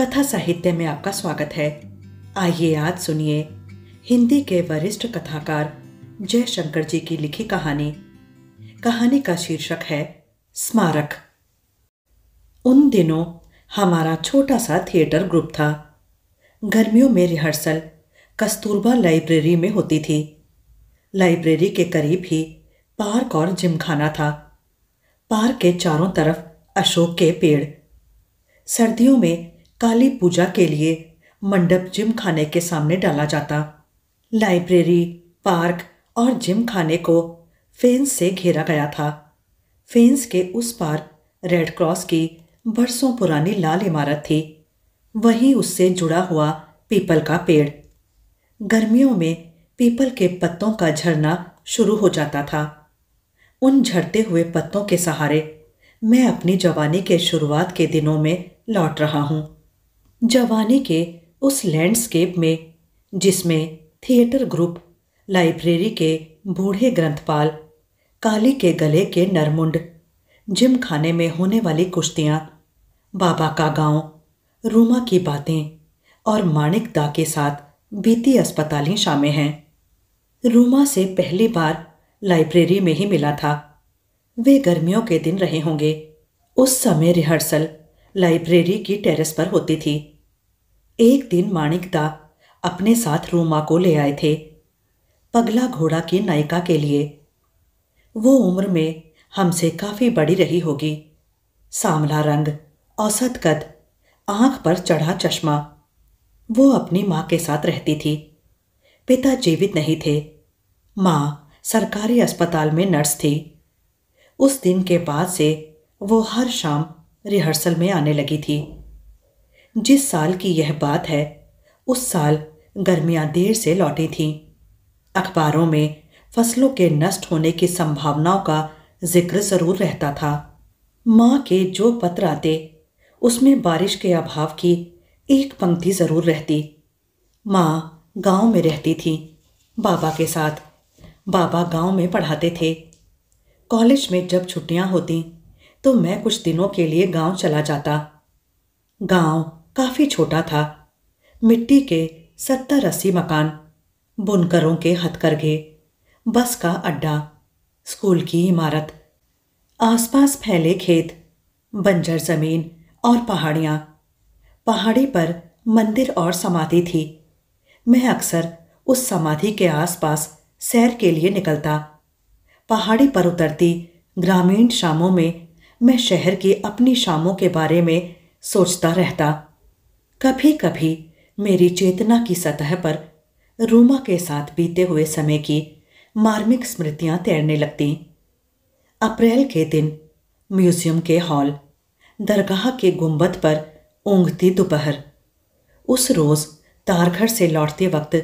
कथा साहित्य में आपका स्वागत है आइए आज सुनिए हिंदी के वरिष्ठ कथाकार जयशंकर जी की लिखी कहानी कहानी का शीर्षक है स्मारक उन दिनों हमारा छोटा सा थिएटर ग्रुप था गर्मियों में रिहर्सल कस्तूरबा लाइब्रेरी में होती थी लाइब्रेरी के करीब ही पार्क और जिमखाना था पार्क के चारों तरफ अशोक के पेड़ सर्दियों में काली पूजा के लिए मंडप जिम खाने के सामने डाला जाता लाइब्रेरी पार्क और जिम खाने को फेंस से घेरा गया था फेंस के उस पार रेड क्रॉस की बरसों पुरानी लाल इमारत थी वहीं उससे जुड़ा हुआ पीपल का पेड़ गर्मियों में पीपल के पत्तों का झरना शुरू हो जाता था उन झरते हुए पत्तों के सहारे मैं अपनी जवानी के शुरुआत के दिनों में लौट रहा हूँ जवानी के उस लैंडस्केप में जिसमें थिएटर ग्रुप लाइब्रेरी के बूढ़े ग्रंथपाल काली के गले के नरमुंड जिम खाने में होने वाली कुश्तियाँ बाबा का गांव रूमा की बातें और माणिक दा के साथ बीती अस्पतालें शामिल हैं रूमा से पहली बार लाइब्रेरी में ही मिला था वे गर्मियों के दिन रहे होंगे उस समय रिहर्सल लाइब्रेरी की टेरेस पर होती थी एक दिन माणिकदा अपने साथ रूमा को ले आए थे पगला घोड़ा की नायिका के लिए वो उम्र में हमसे काफ़ी बड़ी रही होगी सांवला रंग औसत कद आंख पर चढ़ा चश्मा वो अपनी माँ के साथ रहती थी पिता जीवित नहीं थे माँ सरकारी अस्पताल में नर्स थी उस दिन के बाद से वो हर शाम रिहर्सल में आने लगी थी जिस साल की यह बात है उस साल गर्मियां देर से लौटी थीं अखबारों में फसलों के नष्ट होने की संभावनाओं का जिक्र ज़रूर रहता था माँ के जो पत्र आते उसमें बारिश के अभाव की एक पंक्ति ज़रूर रहती माँ गांव में रहती थी बाबा के साथ बाबा गांव में पढ़ाते थे कॉलेज में जब छुट्टियां होती तो मैं कुछ दिनों के लिए गांव चला जाता गांव काफी छोटा था मिट्टी के सत्तर अस्सी मकान बुनकरों के हथकरघे बस का अड्डा स्कूल की इमारत आसपास फैले खेत बंजर जमीन और पहाड़ियाँ पहाड़ी पर मंदिर और समाधि थी मैं अक्सर उस समाधि के आसपास सैर के लिए निकलता पहाड़ी पर उतरती ग्रामीण शामों में मैं शहर की अपनी शामों के बारे में सोचता रहता कभी कभी मेरी चेतना की सतह पर रूमा के साथ बीते हुए समय की मार्मिक स्मृतियां तैरने लगती अप्रैल के दिन म्यूजियम के हॉल दरगाह के गुंबद पर ऊँघती दोपहर उस रोज़ तारघर से लौटते वक्त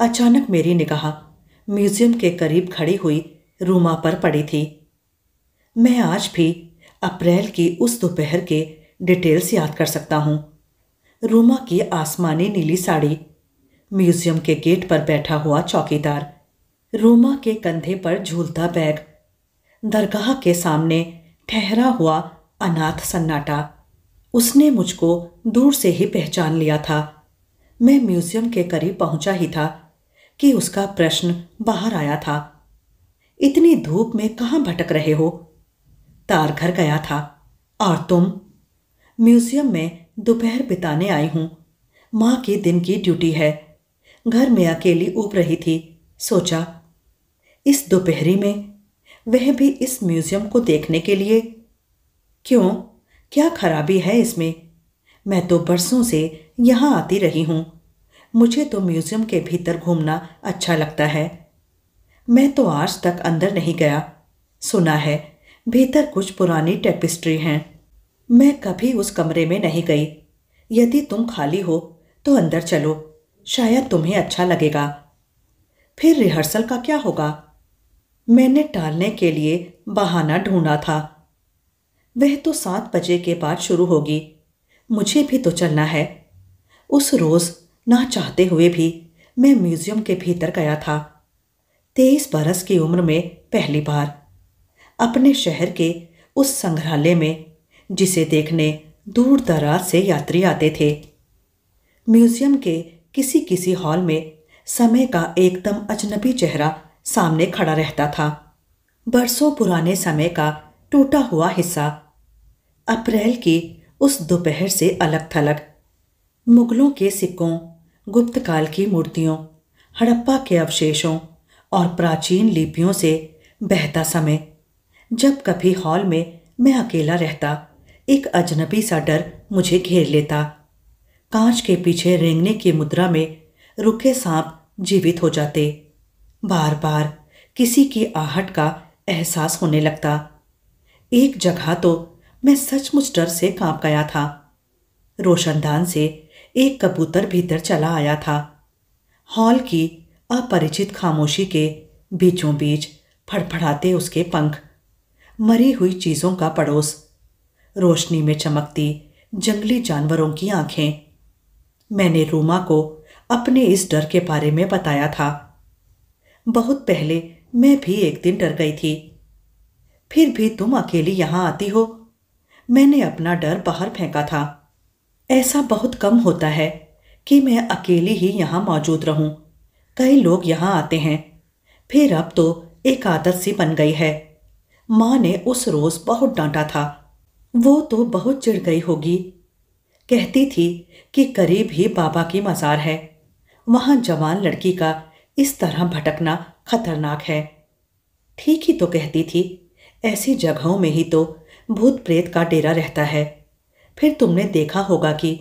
अचानक मेरी निगाह म्यूजियम के करीब खड़ी हुई रूमा पर पड़ी थी मैं आज भी अप्रैल की उस दोपहर के डिटेल्स याद कर सकता हूँ रूमा की आसमानी नीली साड़ी म्यूजियम के गेट पर बैठा हुआ चौकीदार रूमा के कंधे पर झूलता बैग दरगाह के सामने ठहरा हुआ अनाथ सन्नाटा उसने मुझको दूर से ही पहचान लिया था मैं म्यूजियम के करीब पहुंचा ही था कि उसका प्रश्न बाहर आया था इतनी धूप में कहाँ भटक रहे हो तार घर गया था और तुम म्यूजियम में दोपहर बिताने आई हूं माँ की दिन की ड्यूटी है घर में अकेली उब रही थी सोचा इस दोपहरी में वह भी इस म्यूजियम को देखने के लिए क्यों क्या खराबी है इसमें मैं तो बरसों से यहां आती रही हूं मुझे तो म्यूजियम के भीतर घूमना अच्छा लगता है मैं तो आज तक अंदर नहीं गया सुना है भीतर कुछ पुरानी टेपिस्ट्री हैं मैं कभी उस कमरे में नहीं गई यदि तुम खाली हो तो अंदर चलो शायद तुम्हें अच्छा लगेगा फिर रिहर्सल का क्या होगा मैंने टालने के लिए बहाना ढूंढा था वह तो सात बजे के बाद शुरू होगी मुझे भी तो चलना है उस रोज़ ना चाहते हुए भी मैं म्यूज़ियम के भीतर गया था तेईस बरस की उम्र में पहली बार अपने शहर के उस संग्रहालय में जिसे देखने दूर दराज से यात्री आते थे म्यूजियम के किसी किसी हॉल में समय का एकदम अजनबी चेहरा सामने खड़ा रहता था बरसों पुराने समय का टूटा हुआ हिस्सा अप्रैल की उस दोपहर से अलग थलग मुगलों के सिक्कों गुप्तकाल की मूर्तियों हड़प्पा के अवशेषों और प्राचीन लिपियों से बहता समय जब कभी हॉल में मैं अकेला रहता एक अजनबी सा डर मुझे घेर लेता कांच के पीछे रेंगने की मुद्रा में रुखे सांप जीवित हो जाते बार बार किसी की आहट का एहसास होने लगता एक जगह तो मैं सचमुच डर से कांप गया था रोशनदान से एक कबूतर भीतर चला आया था हॉल की अपरिचित खामोशी के बीचों बीच फड़फड़ाते उसके पंख मरी हुई चीज़ों का पड़ोस रोशनी में चमकती जंगली जानवरों की आंखें मैंने रूमा को अपने इस डर के बारे में बताया था बहुत पहले मैं भी एक दिन डर गई थी फिर भी तुम अकेली यहाँ आती हो मैंने अपना डर बाहर फेंका था ऐसा बहुत कम होता है कि मैं अकेली ही यहाँ मौजूद रहूं। कई लोग यहाँ आते हैं फिर अब तो एक आदत सी बन गई है माँ ने उस रोज बहुत डांटा था वो तो बहुत चिढ़ गई होगी कहती थी कि करीब ही बाबा की मज़ार है वहां जवान लड़की का इस तरह भटकना खतरनाक है ठीक ही तो कहती थी ऐसी जगहों में ही तो भूत प्रेत का डेरा रहता है फिर तुमने देखा होगा कि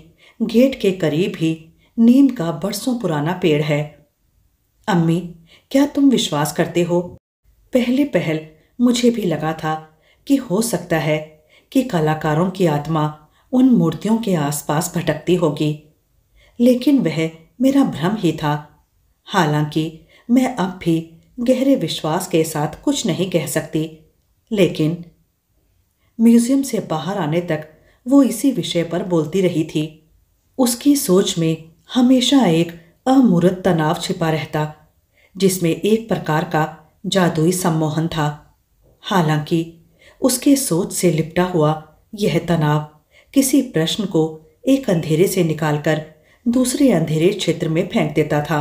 गेट के करीब ही नीम का बरसों पुराना पेड़ है अम्मी क्या तुम विश्वास करते हो पहले पहल मुझे भी लगा था कि हो सकता है कि कलाकारों की आत्मा उन मूर्तियों के आसपास भटकती होगी लेकिन वह मेरा भ्रम ही था हालांकि मैं अब भी गहरे विश्वास के साथ कुछ नहीं कह सकती लेकिन म्यूज़ियम से बाहर आने तक वो इसी विषय पर बोलती रही थी उसकी सोच में हमेशा एक अमूर्त तनाव छिपा रहता जिसमें एक प्रकार का जादुई सम्मोहन था हालांकि उसके सोच से लिपटा हुआ यह तनाव किसी प्रश्न को एक अंधेरे से निकालकर दूसरे अंधेरे क्षेत्र में फेंक देता था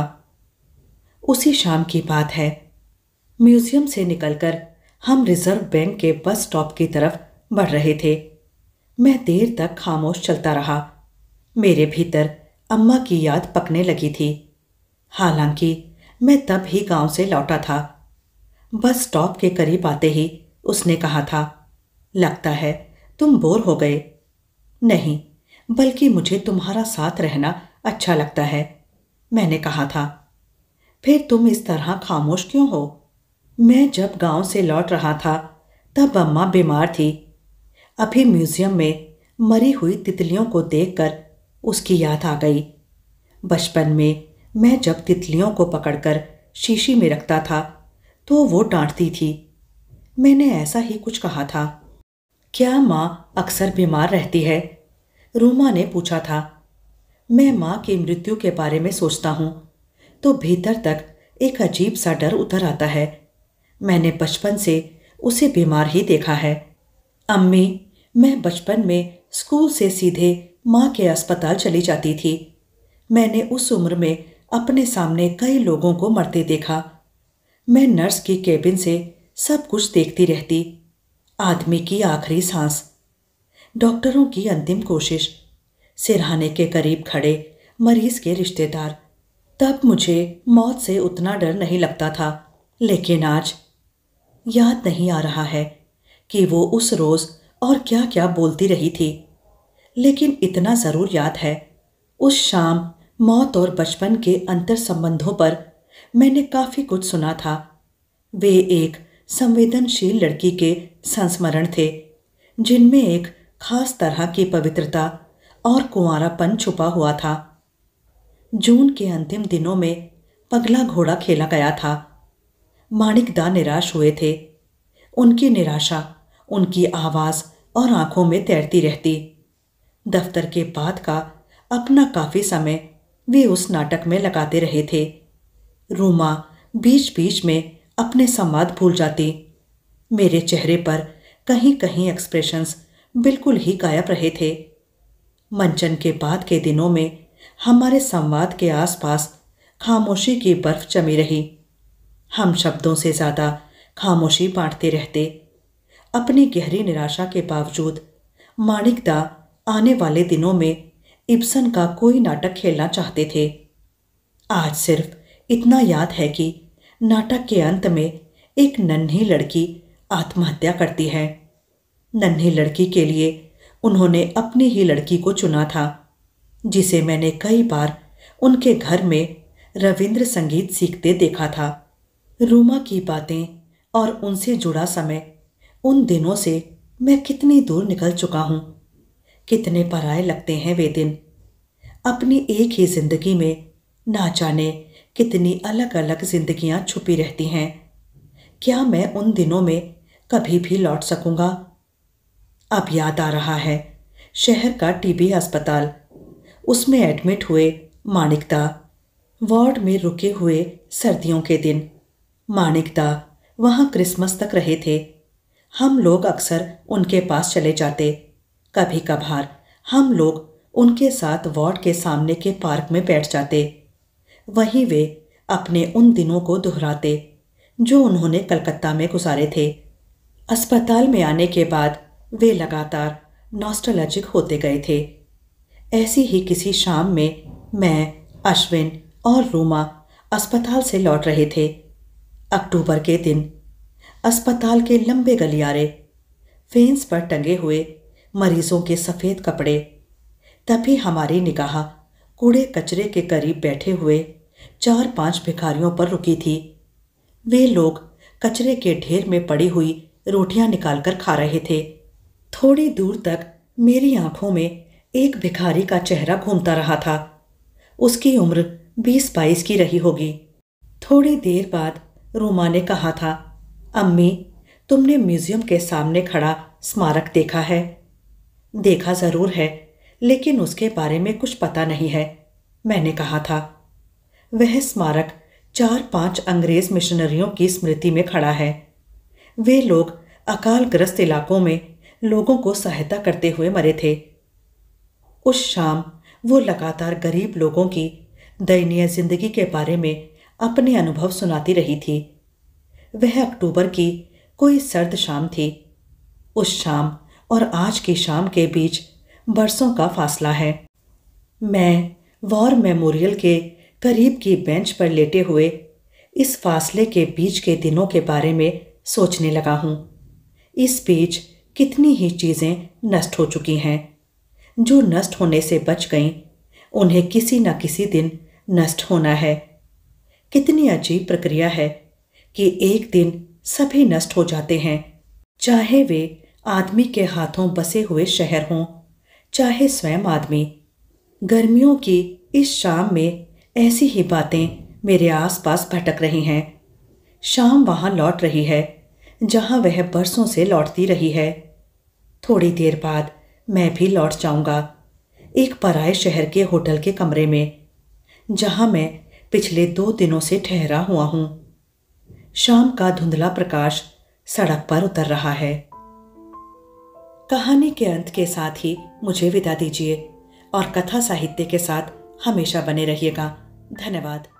उसी शाम की बात है म्यूजियम से निकलकर हम रिजर्व बैंक के बस स्टॉप की तरफ बढ़ रहे थे मैं देर तक खामोश चलता रहा मेरे भीतर अम्मा की याद पकने लगी थी हालांकि मैं तब ही गांव से लौटा था बस स्टॉप के करीब आते ही उसने कहा था लगता है तुम बोर हो गए नहीं बल्कि मुझे तुम्हारा साथ रहना अच्छा लगता है मैंने कहा था फिर तुम इस तरह खामोश क्यों हो मैं जब गांव से लौट रहा था तब अम्मा बीमार थी अभी म्यूज़ियम में मरी हुई तितलियों को देखकर उसकी याद आ गई बचपन में मैं जब तितलियों को पकड़कर शीशी में रखता था तो वो डांटती थी मैंने ऐसा ही कुछ कहा था क्या माँ अक्सर बीमार रहती है रूमा ने पूछा था मैं माँ की मृत्यु के बारे में सोचता हूँ तो भीतर तक एक अजीब सा डर उतर आता है मैंने बचपन से उसे बीमार ही देखा है अम्मी मैं बचपन में स्कूल से सीधे माँ के अस्पताल चली जाती थी मैंने उस उम्र में अपने सामने कई लोगों को मरते देखा मैं नर्स के केबिन से सब कुछ देखती रहती आदमी की आखिरी सांस डॉक्टरों की अंतिम कोशिश सिरहाने के करीब खड़े मरीज के रिश्तेदार तब मुझे मौत से उतना डर नहीं लगता था लेकिन आज याद नहीं आ रहा है कि वो उस रोज़ और क्या क्या बोलती रही थी लेकिन इतना ज़रूर याद है उस शाम मौत और बचपन के अंतर संबंधों पर मैंने काफ़ी कुछ सुना था वे एक संवेदनशील लड़की के संस्मरण थे जिनमें एक खास तरह की पवित्रता और कुआरापन छुपा हुआ था जून के अंतिम दिनों में पगला घोड़ा खेला गया था माणिकदा निराश हुए थे उनकी निराशा उनकी आवाज़ और आंखों में तैरती रहती दफ्तर के बाद का अपना काफ़ी समय वे उस नाटक में लगाते रहे थे रूमा बीच बीच में अपने संवाद भूल जाती मेरे चेहरे पर कहीं कहीं एक्सप्रेशंस बिल्कुल ही गायब रहे थे मंचन के बाद के दिनों में हमारे संवाद के आसपास खामोशी की बर्फ जमी रही हम शब्दों से ज़्यादा खामोशी बांटते रहते अपनी गहरी निराशा के बावजूद माणिकदा आने वाले दिनों में इब्सन का कोई नाटक खेलना चाहते थे आज सिर्फ इतना याद है कि नाटक के अंत में एक नन्ही लड़की आत्महत्या करती है नन्ही लड़की के लिए उन्होंने अपनी ही लड़की को चुना था जिसे मैंने कई बार उनके घर में रविंद्र संगीत सीखते देखा था रूमा की बातें और उनसे जुड़ा समय उन दिनों से मैं कितनी दूर निकल चुका हूँ कितने पराए लगते हैं वे दिन अपनी एक ही जिंदगी में ना जाने कितनी अलग अलग जिंदगियां छुपी रहती हैं क्या मैं उन दिनों में कभी भी लौट सकूंगा अब याद आ रहा है शहर का टीबी अस्पताल उसमें एडमिट हुए माणिकता वार्ड में रुके हुए सर्दियों के दिन माणिकता वहाँ क्रिसमस तक रहे थे हम लोग अक्सर उनके पास चले जाते कभी कभार हम लोग उनके साथ वार्ड के सामने के पार्क में बैठ जाते वहीं वे अपने उन दिनों को दोहराते जो उन्होंने कलकत्ता में गुजारे थे अस्पताल में आने के बाद वे लगातार नॉस्टोलॉजिक होते गए थे ऐसी ही किसी शाम में मैं अश्विन और रूमा अस्पताल से लौट रहे थे अक्टूबर के दिन अस्पताल के लंबे गलियारे फेंस पर टंगे हुए मरीजों के सफ़ेद कपड़े तभी हमारी निगाह कूड़े कचरे के करीब बैठे हुए चार पांच भिखारियों पर रुकी थी वे लोग कचरे के ढेर में पड़ी हुई रोटियां निकालकर खा रहे थे थोड़ी दूर तक मेरी आंखों में एक भिखारी का चेहरा घूमता रहा था उसकी उम्र बीस बाईस की रही होगी थोड़ी देर बाद रोमा ने कहा था अम्मी तुमने म्यूजियम के सामने खड़ा स्मारक देखा है देखा ज़रूर है लेकिन उसके बारे में कुछ पता नहीं है मैंने कहा था वह स्मारक चार पांच अंग्रेज मिशनरियों की स्मृति में खड़ा है वे लोग अकालग्रस्त इलाकों में लोगों को सहायता करते हुए मरे थे उस शाम वो लगातार गरीब लोगों की दयनीय जिंदगी के बारे में अपने अनुभव सुनाती रही थी वह अक्टूबर की कोई सर्द शाम थी उस शाम और आज की शाम के बीच बरसों का फासला है मैं वॉर मेमोरियल के करीब की बेंच पर लेटे हुए इस फासले के बीच के दिनों के बारे में सोचने लगा हूँ इस बीच कितनी ही चीज़ें नष्ट हो चुकी हैं जो नष्ट होने से बच गईं उन्हें किसी न किसी दिन नष्ट होना है कितनी अजीब प्रक्रिया है कि एक दिन सभी नष्ट हो जाते हैं चाहे वे आदमी के हाथों बसे हुए शहर हों चाहे स्वयं आदमी गर्मियों की इस शाम में ऐसी ही बातें मेरे आसपास भटक रही हैं शाम वहां लौट रही है जहां वह बरसों से लौटती रही है थोड़ी देर बाद मैं भी लौट जाऊंगा एक पराए शहर के होटल के कमरे में जहां मैं पिछले दो दिनों से ठहरा हुआ हूं शाम का धुंधला प्रकाश सड़क पर उतर रहा है कहानी के अंत के साथ ही मुझे विदा दीजिए और कथा साहित्य के साथ हमेशा बने रहिएगा धन्यवाद